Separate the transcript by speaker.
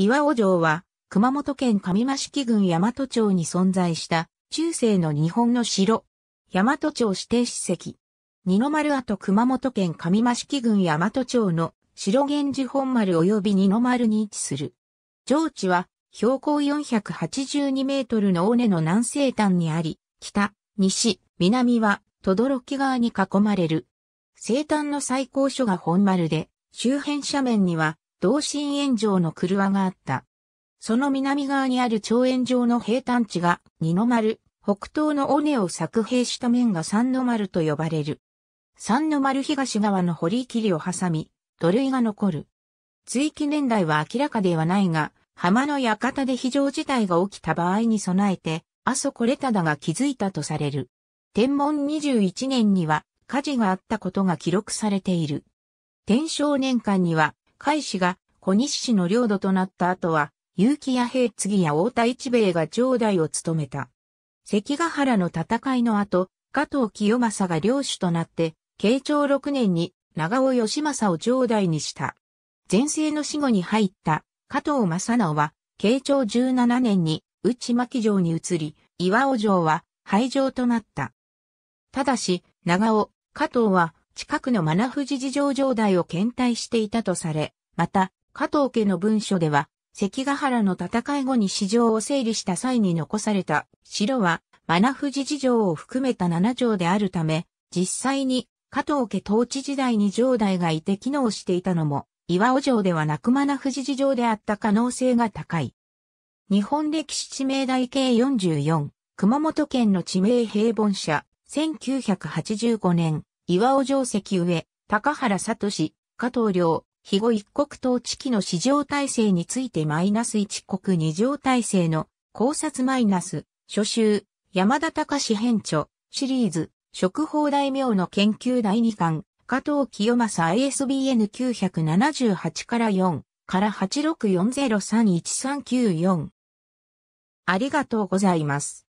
Speaker 1: 岩尾城は、熊本県上益城郡大和町に存在した、中世の日本の城。大和町指定史跡。二の丸跡熊本県上益城郡大和町の城源氏本丸及び二の丸に位置する。城地は、標高482メートルの尾根の南西端にあり、北、西、南は、轟川に囲まれる。西端の最高所が本丸で、周辺斜面には、同心円状の車があった。その南側にある長円状の平坦地が二の丸、北東の尾根を作兵した面が三の丸と呼ばれる。三の丸東側の堀切を挟み、土塁が残る。追記年代は明らかではないが、浜の館で非常事態が起きた場合に備えて、阿蘇これただが気づいたとされる。天文21年には火事があったことが記録されている。天正年間には海氏が小西氏の領土となった後は、結城や平次や太田一兵衛が長代を務めた。関ヶ原の戦いの後、加藤清正が領主となって、慶長6年に長尾義政を長代にした。前世の死後に入った加藤正直は、慶長17年に内牧城に移り、岩尾城は廃城となった。ただし、長尾、加藤は近くのナ富士事情城代を検体していたとされ、また、加藤家の文書では、関ヶ原の戦い後に市場を整理した際に残された城は、ナ富士事情を含めた7城であるため、実際に加藤家統治時代に城代がいて機能していたのも、岩尾城ではなくナ富士事情であった可能性が高い。日本歴史地名台計44、熊本県の地名平凡社、1985年、岩尾城石上、高原聡、加藤良、肥後一国統治期の市場体制についてマイナス一国二条体制の考察マイナス、初集、山田隆編著、シリーズ、食法大名の研究第二巻、加藤清正 ISBN 978から4から864031394。ありがとうございます。